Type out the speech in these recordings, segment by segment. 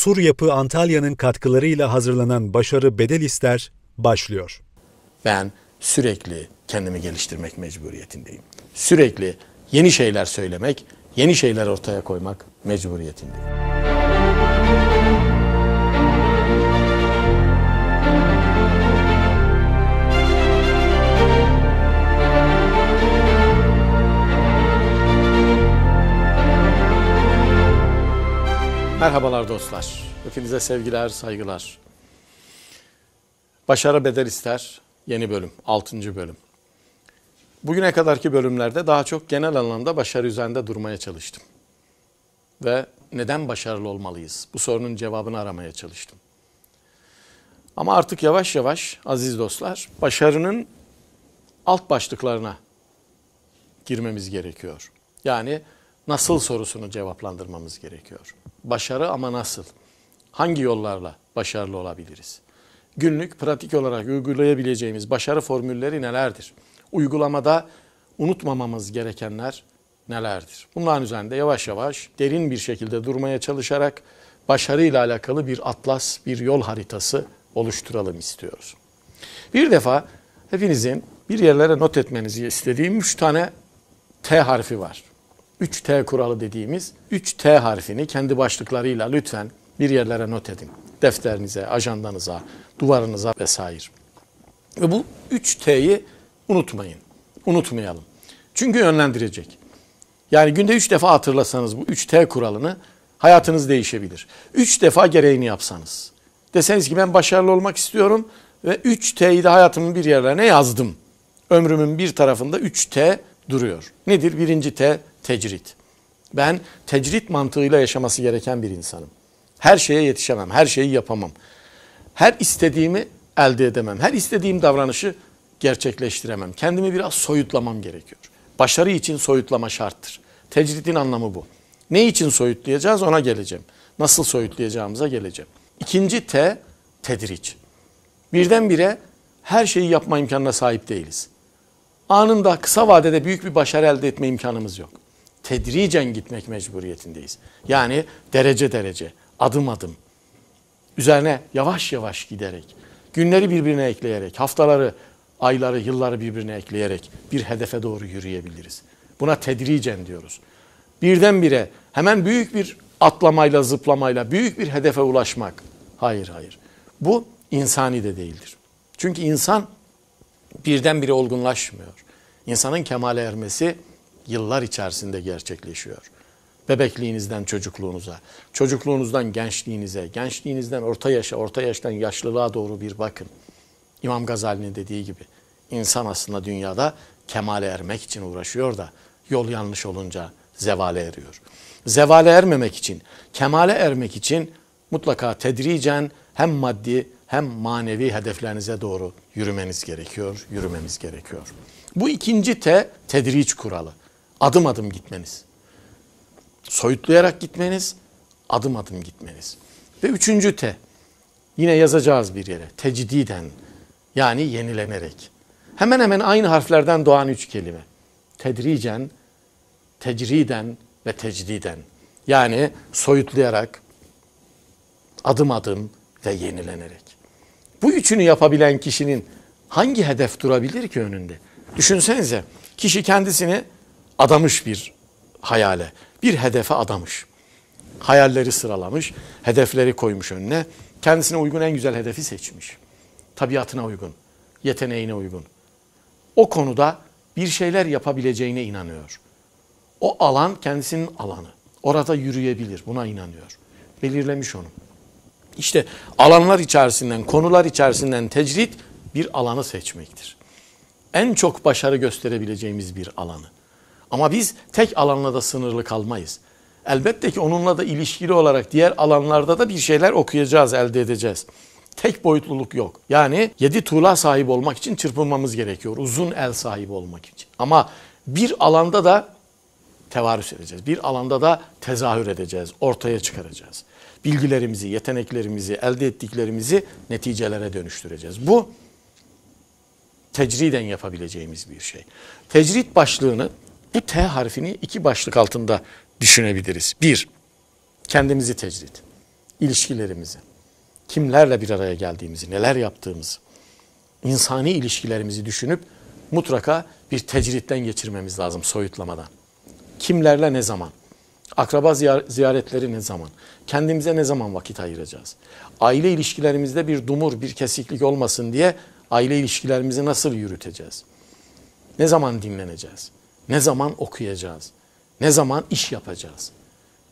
Sur Yapı Antalya'nın katkılarıyla hazırlanan Başarı Bedel İster başlıyor. Ben sürekli kendimi geliştirmek mecburiyetindeyim. Sürekli yeni şeyler söylemek, yeni şeyler ortaya koymak mecburiyetindeyim. Merhabalar dostlar. Hepinize sevgiler, saygılar. Başarı bedel ister. Yeni bölüm, 6. bölüm. Bugüne kadarki bölümlerde daha çok genel anlamda başarı üzerinde durmaya çalıştım. Ve neden başarılı olmalıyız? Bu sorunun cevabını aramaya çalıştım. Ama artık yavaş yavaş aziz dostlar başarının alt başlıklarına girmemiz gerekiyor. Yani nasıl sorusunu cevaplandırmamız gerekiyor. Başarı ama nasıl? Hangi yollarla başarılı olabiliriz? Günlük pratik olarak uygulayabileceğimiz başarı formülleri nelerdir? Uygulamada unutmamamız gerekenler nelerdir? Bunların üzerinde yavaş yavaş derin bir şekilde durmaya çalışarak başarıyla alakalı bir atlas, bir yol haritası oluşturalım istiyoruz. Bir defa hepinizin bir yerlere not etmenizi istediğim üç tane T harfi var. 3T kuralı dediğimiz 3T harfini kendi başlıklarıyla lütfen bir yerlere not edin. Defterinize, ajandanıza, duvarınıza vesaire. Ve bu 3T'yi unutmayın. Unutmayalım. Çünkü yönlendirecek. Yani günde 3 defa hatırlasanız bu 3T kuralını hayatınız değişebilir. 3 defa gereğini yapsanız. Deseniz ki ben başarılı olmak istiyorum ve 3T'yi de hayatımın bir yerlerine yazdım. Ömrümün bir tarafında 3T duruyor. Nedir? Birinci T Tecrit. Ben tecrit mantığıyla yaşaması gereken bir insanım. Her şeye yetişemem, her şeyi yapamam. Her istediğimi elde edemem. Her istediğim davranışı gerçekleştiremem. Kendimi biraz soyutlamam gerekiyor. Başarı için soyutlama şarttır. Tecridin anlamı bu. Ne için soyutlayacağız ona geleceğim. Nasıl soyutlayacağımıza geleceğim. İkinci T tedriç. Birdenbire her şeyi yapma imkanına sahip değiliz. Anında kısa vadede büyük bir başarı elde etme imkanımız yok tedricen gitmek mecburiyetindeyiz. Yani derece derece, adım adım. Üzerine yavaş yavaş giderek, günleri birbirine ekleyerek, haftaları, ayları, yılları birbirine ekleyerek bir hedefe doğru yürüyebiliriz. Buna tedricen diyoruz. Birdenbire hemen büyük bir atlamayla, zıplamayla büyük bir hedefe ulaşmak. Hayır, hayır. Bu insani de değildir. Çünkü insan birdenbire olgunlaşmıyor. İnsanın kemale ermesi yıllar içerisinde gerçekleşiyor. Bebekliğinizden çocukluğunuza, çocukluğunuzdan gençliğinize, gençliğinizden orta yaşa, orta yaştan yaşlılığa doğru bir bakın. İmam Gazali'nin dediği gibi insan aslında dünyada kemale ermek için uğraşıyor da yol yanlış olunca zevale eriyor. Zevale ermemek için, kemale ermek için mutlaka tedricen hem maddi hem manevi hedeflerinize doğru yürümeniz gerekiyor, yürümemiz gerekiyor. Bu ikinci te tedriç kuralı. Adım adım gitmeniz. Soyutlayarak gitmeniz, adım adım gitmeniz. Ve üçüncü te, yine yazacağız bir yere. Tecdiden, yani yenilenerek. Hemen hemen aynı harflerden doğan üç kelime. Tedricen, tecriden ve tecdiden. Yani soyutlayarak, adım adım ve yenilenerek. Bu üçünü yapabilen kişinin hangi hedef durabilir ki önünde? Düşünsenize kişi kendisini adamış bir hayale, bir hedefe adamış. Hayalleri sıralamış, hedefleri koymuş önüne. Kendisine uygun en güzel hedefi seçmiş. Tabiatına uygun, yeteneğine uygun. O konuda bir şeyler yapabileceğine inanıyor. O alan kendisinin alanı. Orada yürüyebilir, buna inanıyor. Belirlemiş onu. İşte alanlar içerisinden, konular içerisinden tecrit bir alanı seçmektir. En çok başarı gösterebileceğimiz bir alanı. Ama biz tek alanla da sınırlı kalmayız. Elbette ki onunla da ilişkili olarak diğer alanlarda da bir şeyler okuyacağız, elde edeceğiz. Tek boyutluluk yok. Yani yedi tuğla sahip olmak için çırpınmamız gerekiyor. Uzun el sahibi olmak için. Ama bir alanda da tevarüs edeceğiz. Bir alanda da tezahür edeceğiz, ortaya çıkaracağız. Bilgilerimizi, yeteneklerimizi, elde ettiklerimizi neticelere dönüştüreceğiz. Bu tecriden yapabileceğimiz bir şey. Tecrit başlığını bu T harfini iki başlık altında düşünebiliriz. Bir, kendimizi tecrit, ilişkilerimizi, kimlerle bir araya geldiğimizi, neler yaptığımızı, insani ilişkilerimizi düşünüp mutlaka bir tecritten geçirmemiz lazım soyutlamadan. Kimlerle ne zaman? Akraba ziyaretleri ne zaman? Kendimize ne zaman vakit ayıracağız? Aile ilişkilerimizde bir dumur, bir kesiklik olmasın diye aile ilişkilerimizi nasıl yürüteceğiz? Ne zaman dinleneceğiz? Ne zaman okuyacağız? Ne zaman iş yapacağız?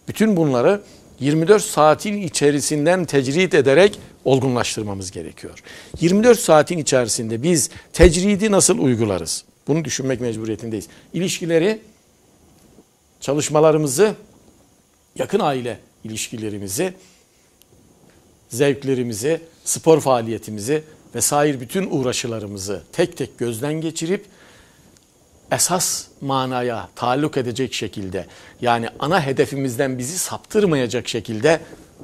Bütün bunları 24 saatin içerisinden tecrid ederek olgunlaştırmamız gerekiyor. 24 saatin içerisinde biz tecridi nasıl uygularız? Bunu düşünmek mecburiyetindeyiz. İlişkileri, çalışmalarımızı, yakın aile ilişkilerimizi, zevklerimizi, spor faaliyetimizi vesaire bütün uğraşılarımızı tek tek gözden geçirip esas manaya taalluk edecek şekilde yani ana hedefimizden bizi saptırmayacak şekilde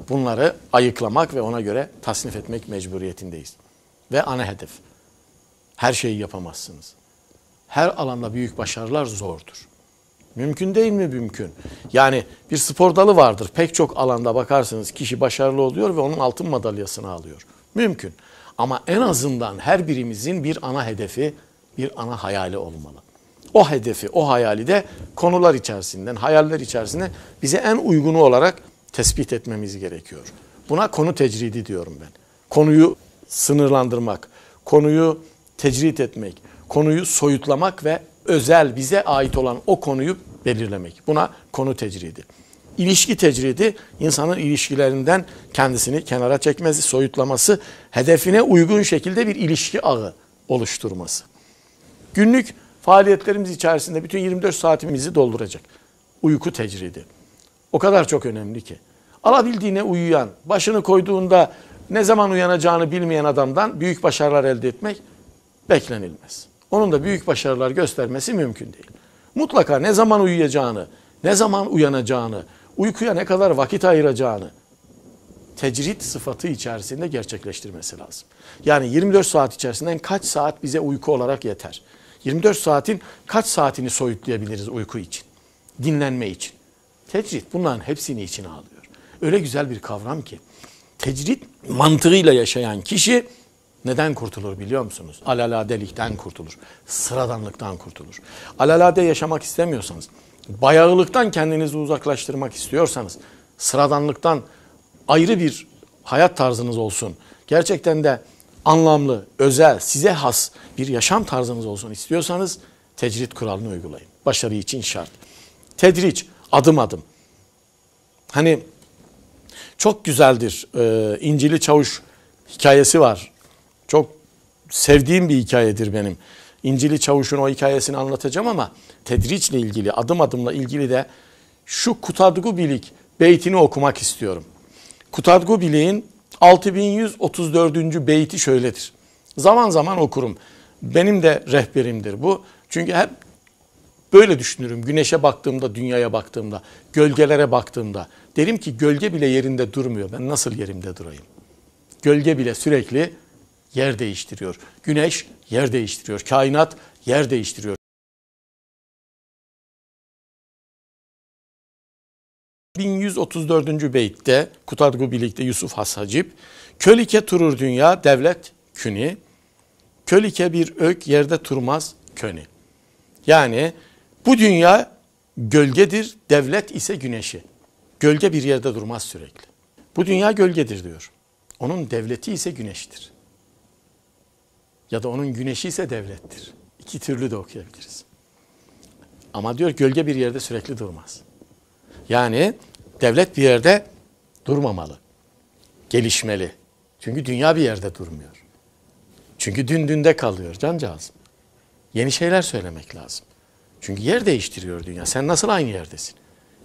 bunları ayıklamak ve ona göre tasnif etmek mecburiyetindeyiz. Ve ana hedef. Her şeyi yapamazsınız. Her alanda büyük başarılar zordur. Mümkün değil mi mümkün? Yani bir spor dalı vardır. Pek çok alanda bakarsınız kişi başarılı oluyor ve onun altın madalyasını alıyor. Mümkün. Ama en azından her birimizin bir ana hedefi, bir ana hayali olmalı o hedefi, o hayali de konular içerisinden, hayaller içerisinde bize en uygunu olarak tespit etmemiz gerekiyor. Buna konu tecridi diyorum ben. Konuyu sınırlandırmak, konuyu tecrit etmek, konuyu soyutlamak ve özel bize ait olan o konuyu belirlemek. Buna konu tecridi. İlişki tecridi insanın ilişkilerinden kendisini kenara çekmesi, soyutlaması, hedefine uygun şekilde bir ilişki ağı oluşturması. Günlük faaliyetlerimiz içerisinde bütün 24 saatimizi dolduracak. Uyku tecridi. O kadar çok önemli ki. Alabildiğine uyuyan, başını koyduğunda ne zaman uyanacağını bilmeyen adamdan büyük başarılar elde etmek beklenilmez. Onun da büyük başarılar göstermesi mümkün değil. Mutlaka ne zaman uyuyacağını, ne zaman uyanacağını, uykuya ne kadar vakit ayıracağını tecrit sıfatı içerisinde gerçekleştirmesi lazım. Yani 24 saat içerisinden kaç saat bize uyku olarak yeter? 24 saatin kaç saatini soyutlayabiliriz uyku için? Dinlenme için. Tecrit bunların hepsini içine alıyor. Öyle güzel bir kavram ki tecrit mantığıyla yaşayan kişi neden kurtulur biliyor musunuz? Alaladelikten kurtulur. Sıradanlıktan kurtulur. Alalade yaşamak istemiyorsanız, bayağılıktan kendinizi uzaklaştırmak istiyorsanız, sıradanlıktan ayrı bir hayat tarzınız olsun. Gerçekten de anlamlı, özel, size has bir yaşam tarzınız olsun istiyorsanız tecrit kuralını uygulayın. Başarı için şart. Tedriç, adım adım. Hani çok güzeldir e, İncili Çavuş hikayesi var. Çok sevdiğim bir hikayedir benim. İncili Çavuş'un o hikayesini anlatacağım ama tedriçle ilgili, adım adımla ilgili de şu Kutadgu Bilik beytini okumak istiyorum. Kutadgu Bilik'in 6134. beyti şöyledir. Zaman zaman okurum. Benim de rehberimdir bu. Çünkü hep böyle düşünürüm. Güneşe baktığımda, dünyaya baktığımda, gölgelere baktığımda. Derim ki gölge bile yerinde durmuyor. Ben nasıl yerimde durayım? Gölge bile sürekli yer değiştiriyor. Güneş yer değiştiriyor. Kainat yer değiştiriyor. 1134. beytte Kutadgu birlikte Yusuf Has Hacip. Kölike turur dünya devlet küni. Kölike bir ök yerde turmaz köni. Yani bu dünya gölgedir devlet ise güneşi. Gölge bir yerde durmaz sürekli. Bu dünya gölgedir diyor. Onun devleti ise güneştir. Ya da onun güneşi ise devlettir. İki türlü de okuyabiliriz. Ama diyor gölge bir yerde sürekli durmaz. Yani devlet bir yerde durmamalı. Gelişmeli. Çünkü dünya bir yerde durmuyor. Çünkü dün dünde kalıyor cancağız. Yeni şeyler söylemek lazım. Çünkü yer değiştiriyor dünya. Sen nasıl aynı yerdesin?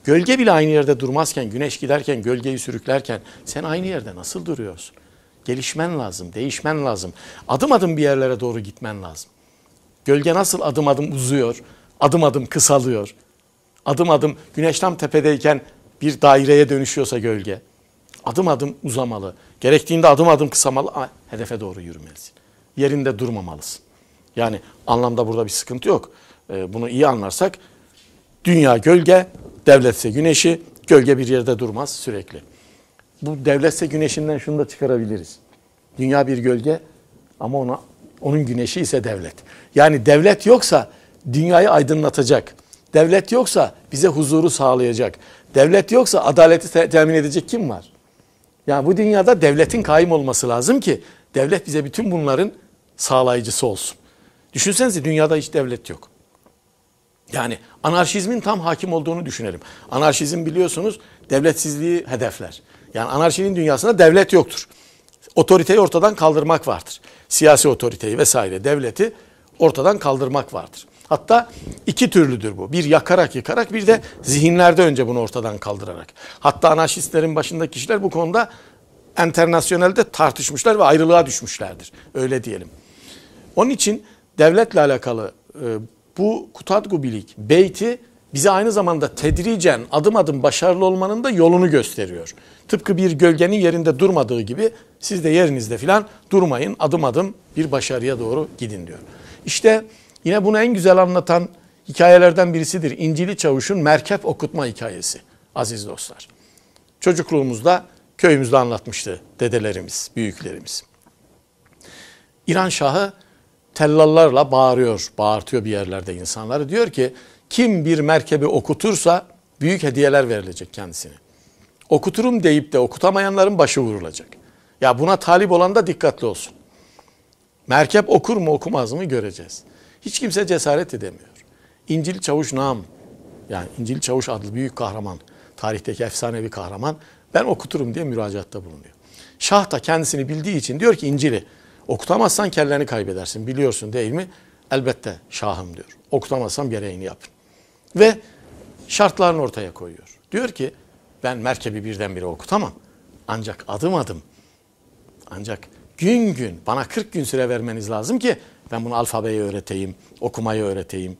Gölge bile aynı yerde durmazken, güneş giderken, gölgeyi sürüklerken sen aynı yerde nasıl duruyorsun? Gelişmen lazım, değişmen lazım. Adım adım bir yerlere doğru gitmen lazım. Gölge nasıl adım adım uzuyor, adım adım kısalıyor adım adım güneş tam tepedeyken bir daireye dönüşüyorsa gölge adım adım uzamalı. Gerektiğinde adım adım kısamalı hedefe doğru yürümelisin. Yerinde durmamalısın. Yani anlamda burada bir sıkıntı yok. Ee, bunu iyi anlarsak dünya gölge, devletse güneşi, gölge bir yerde durmaz sürekli. Bu devletse güneşinden şunu da çıkarabiliriz. Dünya bir gölge ama ona onun güneşi ise devlet. Yani devlet yoksa dünyayı aydınlatacak, Devlet yoksa bize huzuru sağlayacak. Devlet yoksa adaleti te temin edecek kim var? Yani bu dünyada devletin kaim olması lazım ki devlet bize bütün bunların sağlayıcısı olsun. Düşünsenize dünyada hiç devlet yok. Yani anarşizmin tam hakim olduğunu düşünelim. Anarşizm biliyorsunuz devletsizliği hedefler. Yani anarşinin dünyasında devlet yoktur. Otoriteyi ortadan kaldırmak vardır. Siyasi otoriteyi vesaire devleti ortadan kaldırmak vardır. Hatta iki türlüdür bu. Bir yakarak yıkarak bir de zihinlerde önce bunu ortadan kaldırarak. Hatta anarşistlerin başında kişiler bu konuda enternasyonelde tartışmışlar ve ayrılığa düşmüşlerdir. Öyle diyelim. Onun için devletle alakalı e, bu Kutadgu Bilik beyti bize aynı zamanda tedricen adım adım başarılı olmanın da yolunu gösteriyor. Tıpkı bir gölgenin yerinde durmadığı gibi siz de yerinizde filan durmayın adım adım bir başarıya doğru gidin diyor. İşte bu Yine bunu en güzel anlatan hikayelerden birisidir. İncili Çavuş'un merkep okutma hikayesi aziz dostlar. Çocukluğumuzda köyümüzde anlatmıştı dedelerimiz, büyüklerimiz. İran Şahı tellallarla bağırıyor, bağırtıyor bir yerlerde insanları. Diyor ki kim bir merkebi okutursa büyük hediyeler verilecek kendisine. Okuturum deyip de okutamayanların başı vurulacak. Ya buna talip olan da dikkatli olsun. Merkep okur mu okumaz mı göreceğiz. Hiç kimse cesaret edemiyor. İncil Çavuş Nam, yani İncil Çavuş adlı büyük kahraman, tarihteki efsanevi kahraman, ben okuturum diye müracaatta bulunuyor. Şah da kendisini bildiği için diyor ki İncil'i okutamazsan kellerini kaybedersin biliyorsun değil mi? Elbette şahım diyor. Okutamazsam gereğini yapın. Ve şartlarını ortaya koyuyor. Diyor ki ben merkebi birdenbire okutamam. Ancak adım adım ancak gün gün bana 40 gün süre vermeniz lazım ki ben bunu alfabeyi öğreteyim, okumayı öğreteyim.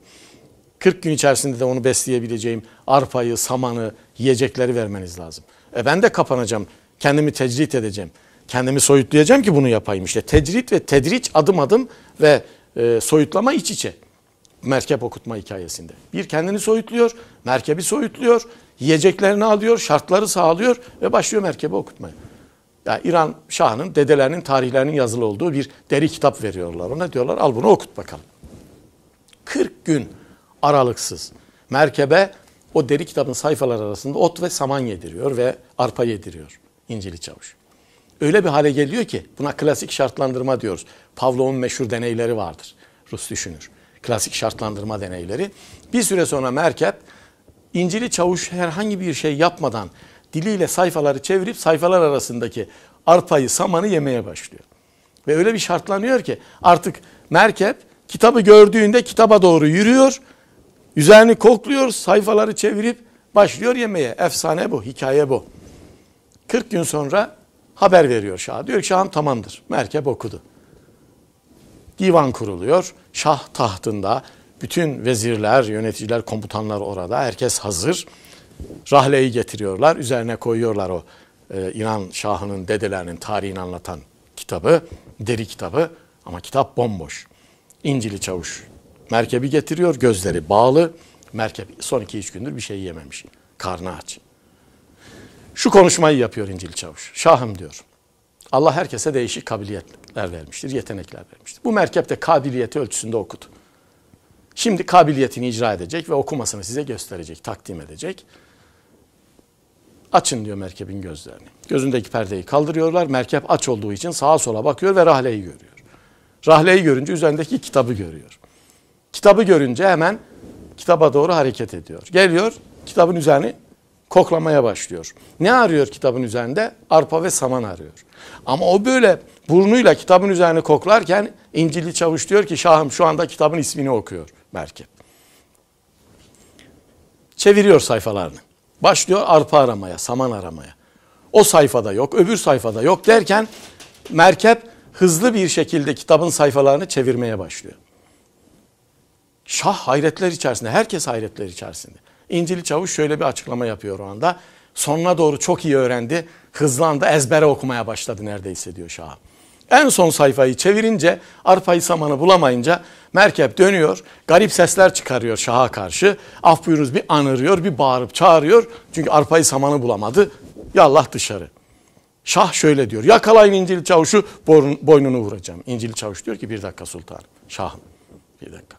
40 gün içerisinde de onu besleyebileceğim arpayı, samanı, yiyecekleri vermeniz lazım. E ben de kapanacağım, kendimi tecrit edeceğim. Kendimi soyutlayacağım ki bunu yapayım işte. Tecrit ve tedriç adım adım ve e, soyutlama iç içe. Merkep okutma hikayesinde. Bir kendini soyutluyor, merkebi soyutluyor, yiyeceklerini alıyor, şartları sağlıyor ve başlıyor merkebi okutmaya yani İran Şah'ının dedelerinin tarihlerinin yazılı olduğu bir deri kitap veriyorlar ona. Diyorlar al bunu okut bakalım. 40 gün aralıksız merkebe o deri kitabın sayfalar arasında ot ve saman yediriyor ve arpa yediriyor İncili çavuş. Öyle bir hale geliyor ki buna klasik şartlandırma diyoruz. Pavlov'un meşhur deneyleri vardır. Rus düşünür. Klasik şartlandırma deneyleri. Bir süre sonra merkep İncili çavuş herhangi bir şey yapmadan diliyle sayfaları çevirip sayfalar arasındaki arpayı, samanı yemeye başlıyor. Ve öyle bir şartlanıyor ki artık merkep kitabı gördüğünde kitaba doğru yürüyor. Üzerini kokluyor, sayfaları çevirip başlıyor yemeye. Efsane bu, hikaye bu. 40 gün sonra haber veriyor Şah. Diyor ki Şah'ım tamamdır. Merkep okudu. Divan kuruluyor. Şah tahtında bütün vezirler, yöneticiler, komutanlar orada. Herkes hazır rahleyi getiriyorlar. Üzerine koyuyorlar o e, İnan Şahı'nın dedelerinin tarihini anlatan kitabı, deri kitabı ama kitap bomboş. İncili çavuş merkebi getiriyor, gözleri bağlı. Merkep son iki üç gündür bir şey yememiş. Karnı aç. Şu konuşmayı yapıyor İncil Çavuş. Şahım diyor. Allah herkese değişik kabiliyetler vermiştir, yetenekler vermiştir. Bu de kabiliyeti ölçüsünde okudu. Şimdi kabiliyetini icra edecek ve okumasını size gösterecek, takdim edecek. Açın diyor merkebin gözlerini. Gözündeki perdeyi kaldırıyorlar. Merkep aç olduğu için sağa sola bakıyor ve rahleyi görüyor. Rahleyi görünce üzerindeki kitabı görüyor. Kitabı görünce hemen kitaba doğru hareket ediyor. Geliyor kitabın üzerini koklamaya başlıyor. Ne arıyor kitabın üzerinde? Arpa ve saman arıyor. Ama o böyle burnuyla kitabın üzerine koklarken İncil'i Çavuş diyor ki Şahım şu anda kitabın ismini okuyor merkep. Çeviriyor sayfalarını. Başlıyor arpa aramaya, saman aramaya. O sayfada yok, öbür sayfada yok derken merkep hızlı bir şekilde kitabın sayfalarını çevirmeye başlıyor. Şah hayretler içerisinde, herkes hayretler içerisinde. İncili Çavuş şöyle bir açıklama yapıyor o anda. Sonuna doğru çok iyi öğrendi, hızlandı, ezbere okumaya başladı neredeyse diyor Şah'a. En son sayfayı çevirince arpayı samanı bulamayınca merkep dönüyor. Garip sesler çıkarıyor şaha karşı. Af buyurunuz bir anırıyor bir bağırıp çağırıyor. Çünkü arpayı samanı bulamadı. Yallah dışarı. Şah şöyle diyor yakalayın İncil Çavuş'u boynunu vuracağım. İncil Çavuş diyor ki bir dakika sultan, şah bir dakika.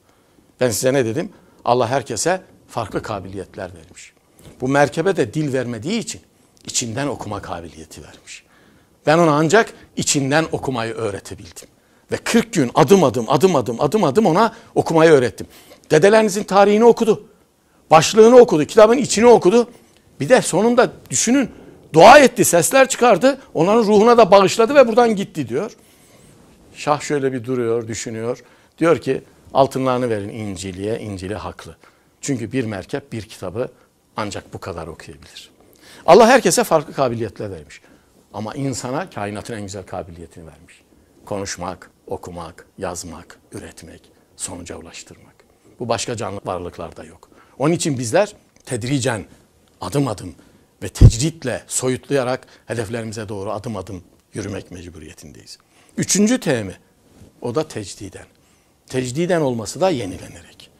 Ben size ne dedim? Allah herkese farklı kabiliyetler vermiş. Bu merkebe de dil vermediği için içinden okuma kabiliyeti vermiş. Ben ona ancak içinden okumayı öğretebildim. Ve 40 gün adım adım adım adım adım adım ona okumayı öğrettim. Dedelerinizin tarihini okudu. Başlığını okudu, kitabın içini okudu. Bir de sonunda düşünün dua etti, sesler çıkardı. Onların ruhuna da bağışladı ve buradan gitti diyor. Şah şöyle bir duruyor, düşünüyor. Diyor ki altınlarını verin İncil'e, İncili haklı. Çünkü bir merkep bir kitabı ancak bu kadar okuyabilir. Allah herkese farklı kabiliyetler vermiş. Ama insana kainatın en güzel kabiliyetini vermiş. Konuşmak, okumak, yazmak, üretmek, sonuca ulaştırmak. Bu başka canlı varlıklarda yok. Onun için bizler tedricen, adım adım ve tecritle soyutlayarak hedeflerimize doğru adım adım yürümek mecburiyetindeyiz. Üçüncü temi o da tecdiden. Tecdiden olması da yenilenerek.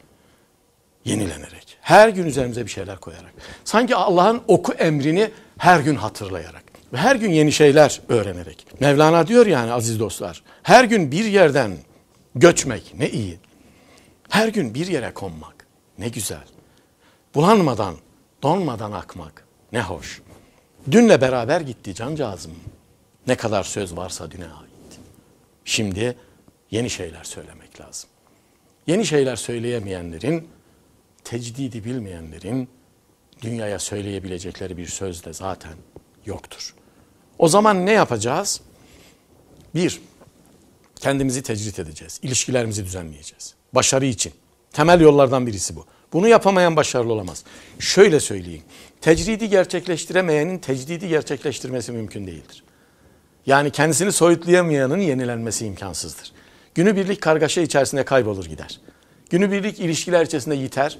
Yenilenerek. Her gün üzerimize bir şeyler koyarak. Sanki Allah'ın oku emrini her gün hatırlayarak. Ve her gün yeni şeyler öğrenerek. Mevlana diyor yani aziz dostlar. Her gün bir yerden göçmek ne iyi. Her gün bir yere konmak ne güzel. Bulanmadan, donmadan akmak ne hoş. Dünle beraber gitti cancağızım. Ne kadar söz varsa düne ait. Şimdi yeni şeyler söylemek lazım. Yeni şeyler söyleyemeyenlerin, tecdidi bilmeyenlerin dünyaya söyleyebilecekleri bir söz de zaten yoktur. O zaman ne yapacağız? Bir, kendimizi tecrit edeceğiz. İlişkilerimizi düzenleyeceğiz. Başarı için. Temel yollardan birisi bu. Bunu yapamayan başarılı olamaz. Şöyle söyleyeyim. Tecridi gerçekleştiremeyenin tecridi gerçekleştirmesi mümkün değildir. Yani kendisini soyutlayamayanın yenilenmesi imkansızdır. Günübirlik kargaşa içerisinde kaybolur gider. Günübirlik ilişkiler içerisinde yiter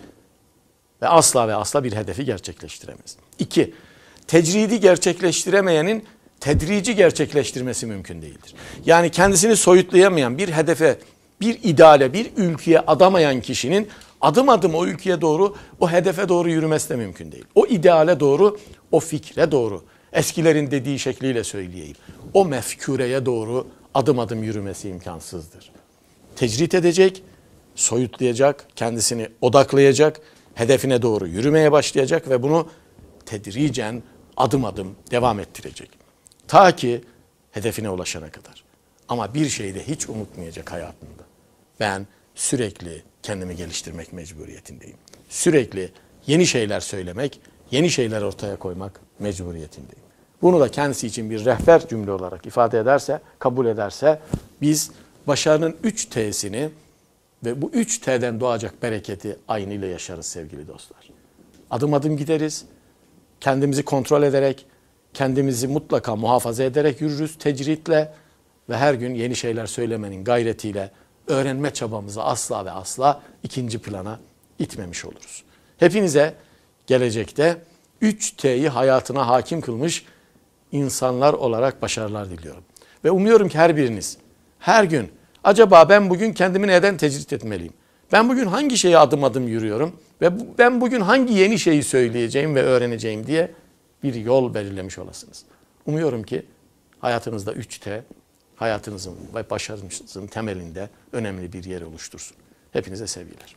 ve asla ve asla bir hedefi gerçekleştiremez. İki, tecridi gerçekleştiremeyenin tedrici gerçekleştirmesi mümkün değildir. Yani kendisini soyutlayamayan bir hedefe, bir ideale, bir ülkeye adamayan kişinin adım adım o ülkeye doğru, o hedefe doğru yürümesi de mümkün değil. O ideale doğru, o fikre doğru, eskilerin dediği şekliyle söyleyeyim. O mefkureye doğru adım adım yürümesi imkansızdır. Tecrit edecek, soyutlayacak, kendisini odaklayacak, hedefine doğru yürümeye başlayacak ve bunu tedricen adım adım devam ettirecek. Ta ki hedefine ulaşana kadar. Ama bir şeyi de hiç unutmayacak hayatında. Ben sürekli kendimi geliştirmek mecburiyetindeyim. Sürekli yeni şeyler söylemek, yeni şeyler ortaya koymak mecburiyetindeyim. Bunu da kendisi için bir rehber cümle olarak ifade ederse, kabul ederse biz başarının 3 T'sini ve bu 3 T'den doğacak bereketi aynı ile yaşarız sevgili dostlar. Adım adım gideriz. Kendimizi kontrol ederek kendimizi mutlaka muhafaza ederek yürürüz. Tecritle ve her gün yeni şeyler söylemenin gayretiyle öğrenme çabamızı asla ve asla ikinci plana itmemiş oluruz. Hepinize gelecekte 3T'yi hayatına hakim kılmış insanlar olarak başarılar diliyorum. Ve umuyorum ki her biriniz her gün acaba ben bugün kendimi neden tecrit etmeliyim? Ben bugün hangi şeyi adım adım yürüyorum ve ben bugün hangi yeni şeyi söyleyeceğim ve öğreneceğim diye bir yol belirlemiş olasınız. Umuyorum ki hayatınızda 3T hayatınızın ve başarınızın temelinde önemli bir yer oluştursun. Hepinize sevgiler.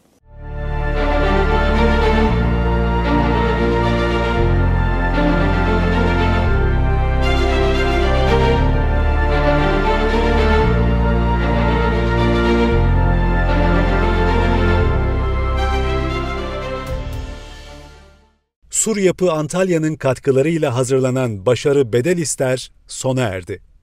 Sur Yapı Antalya'nın katkılarıyla hazırlanan Başarı Bedel ister sona erdi.